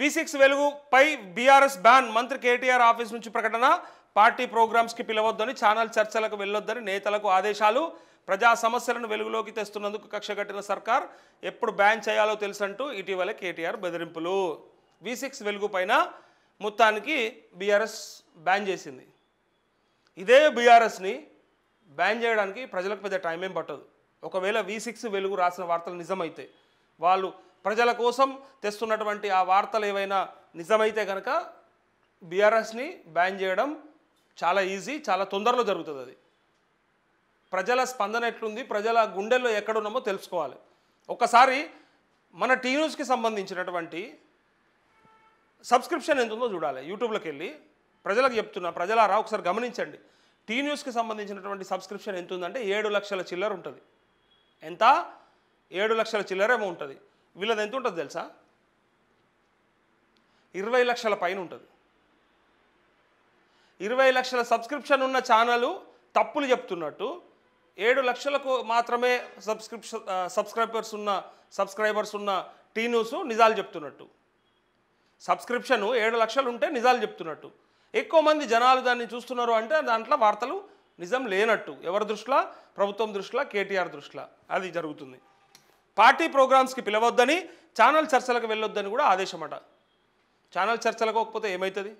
వి six వెలుగుపై BRS ban మంత్రి KTR office నుంచి ప్రకటన పార్టీ ప్రోగ్రామ్స్కి పిలవద్దని ఛానల్ చర్చలకు వెళ్ళొద్దని నేతలకు ఆదేశాలు ప్రజా సమస్యలను వెలుగులోకి తెస్తున్నందుకు కక్ష కట్టిన సర్కార్ ఎప్పుడు బ్యాన్ చేయాలో తెలుసంటూ ఇటీవల కేటీఆర్ బెదిరింపులు వి సిక్స్ వెలుగు పైన మొత్తానికి బీఆర్ఎస్ బ్యాన్ చేసింది ఇదే బీఆర్ఎస్ని బ్యాన్ చేయడానికి ప్రజలకు పెద్ద టైం ఏం పట్టదు ఒకవేళ వి సిక్స్ వెలుగు రాసిన వార్తలు నిజమైతే వాళ్ళు ప్రజల కోసం తెస్తున్నటువంటి ఆ వార్తలు ఏవైనా నిజమైతే కనుక బీఆర్ఎస్ని బ్యాన్ చేయడం చాలా ఈజీ చాలా తొందరలో జరుగుతుంది అది ప్రజల స్పందన ఎట్లుంది ప్రజల గుండెల్లో ఎక్కడున్నామో తెలుసుకోవాలి ఒకసారి మన టీ న్యూస్కి సంబంధించినటువంటి సబ్స్క్రిప్షన్ ఎంత ఉందో చూడాలి యూట్యూబ్లోకి వెళ్ళి ప్రజలకు చెప్తున్నా ప్రజలారా ఒకసారి గమనించండి టీ న్యూస్కి సంబంధించినటువంటి సబ్స్క్రిప్షన్ ఎంత ఉందంటే ఏడు లక్షల చిల్లర ఉంటుంది ఎంత ఏడు లక్షల చిల్లరేమో ఉంటుంది వీళ్ళది ఎంత ఉంటుంది తెలుసా ఇరవై లక్షల పైన ఉంటుంది ఇరవై లక్షల సబ్స్క్రిప్షన్ ఉన్న ఛానల్ తప్పులు చెప్తున్నట్టు ఏడు లక్షలకు మాత్రమే సబ్స్క్రిప్షన్ సబ్స్క్రైబర్స్ ఉన్న సబ్స్క్రైబర్స్ ఉన్న టీ న్యూస్ నిజాలు చెప్తున్నట్టు సబ్స్క్రిప్షన్ ఏడు లక్షలు ఉంటే నిజాలు చెప్తున్నట్టు ఎక్కువ మంది జనాలు దాన్ని చూస్తున్నారు అంటే దాంట్లో వార్తలు నిజం లేనట్టు ఎవరి దృష్టిలో ప్రభుత్వం దృష్టిలో కేటీఆర్ దృష్టిలో అది జరుగుతుంది పార్టీ ప్రోగ్రామ్స్కి పిలవద్దని ఛానల్ చర్చలకు వెళ్ళొద్దని కూడా ఆదేశం అట ఛానల్ చర్చలకు పోకపోతే ఏమవుతుంది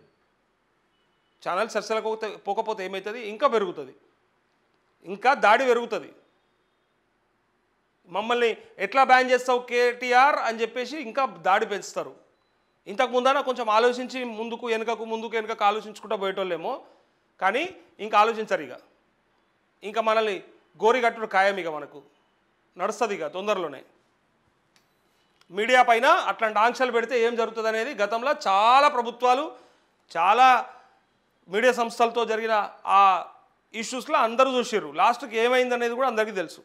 ఛానల్ చర్చలకు పోకపోతే ఏమవుతుంది ఇంకా పెరుగుతుంది ఇంకా దాడి పెరుగుతుంది మమ్మల్ని ఎట్లా బ్యాన్ చేస్తావు కేటీఆర్ అని చెప్పేసి ఇంకా దాడి పెంచుతారు ఇంతకు ముందైనా కొంచెం ఆలోచించి ముందుకు వెనుకకు ముందుకు వెనుకకు ఆలోచించుకుంటూ పోయేటోళ్ళేమో కానీ ఇంకా ఆలోచించరు ఇక ఇంకా మనల్ని గోరిగట్టుడు ఖాయం ఇక మనకు నడుస్తుంది ఇక తొందరలోనే మీడియా పైన అట్లాంటి ఆంక్షలు పెడితే ఏం జరుగుతుంది అనేది గతంలో చాలా ప్రభుత్వాలు చాలా మీడియా సంస్థలతో జరిగిన ఆ ఇష్యూస్లో అందరూ చూసారు లాస్ట్కి ఏమైంది అనేది కూడా అందరికీ తెలుసు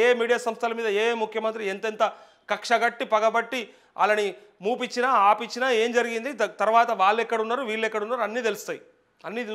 ఏ మీడియా సంస్థల మీద ఏ ముఖ్యమంత్రి ఎంతెంత కక్షగట్టి పగబట్టి వాళ్ళని మూపించినా ఆపిచ్చినా ఏం జరిగింది తర్వాత వాళ్ళు ఎక్కడున్నారు వీళ్ళు ఎక్కడున్నారు అన్నీ తెలుస్తాయి అన్నీ